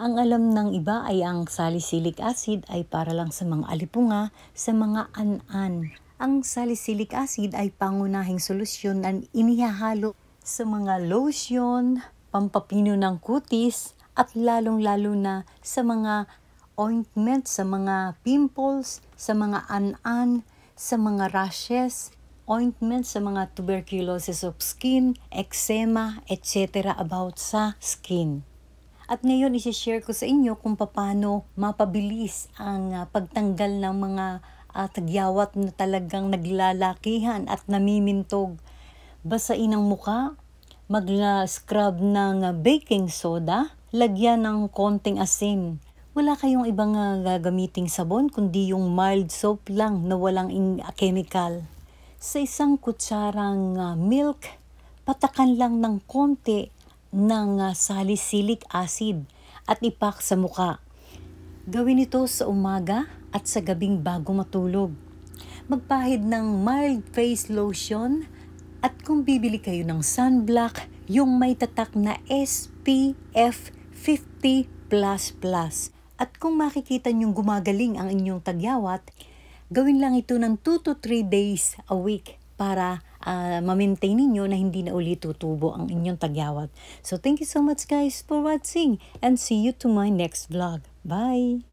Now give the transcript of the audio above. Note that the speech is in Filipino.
Ang alam ng iba ay ang salicylic acid ay para lang sa mga alipunga, sa mga anan. Ang salicylic acid ay pangunahing solusyon na inihahalo sa mga lotion, pampapino ng kutis, at lalong-lalo na sa mga ointment, sa mga pimples, sa mga anan, sa mga rashes, ointment sa mga tuberculosis of skin, eczema, etc. about sa skin. At ngayon, isi-share ko sa inyo kung paano mapabilis ang ah, pagtanggal ng mga uh, tagyawat na talagang naglalakihan at namimintog. Basain ang muka, mag scrub ng ah, baking soda, lagyan ng konting asin. Wala kayong ibang uh, gagamiting sabon kundi yung mild soap lang na walang in- chemical. Sa isang kutsarang uh, milk, patakan lang ng konti ng ah, salicylic acid at ipak sa muka. Gawin ito sa umaga at sa gabing bago matulog. Magpahid ng mild face lotion at kung bibili kayo ng sunblock, yung may tatak na SPF 50++. At kung makikita niyong gumagaling ang inyong tagyawat, gawin lang ito ng 2 to 3 days a week para uh, ma-maintain ninyo na hindi na uli tutubo ang inyong tagyawat. So thank you so much guys for watching and see you to my next vlog. Bye!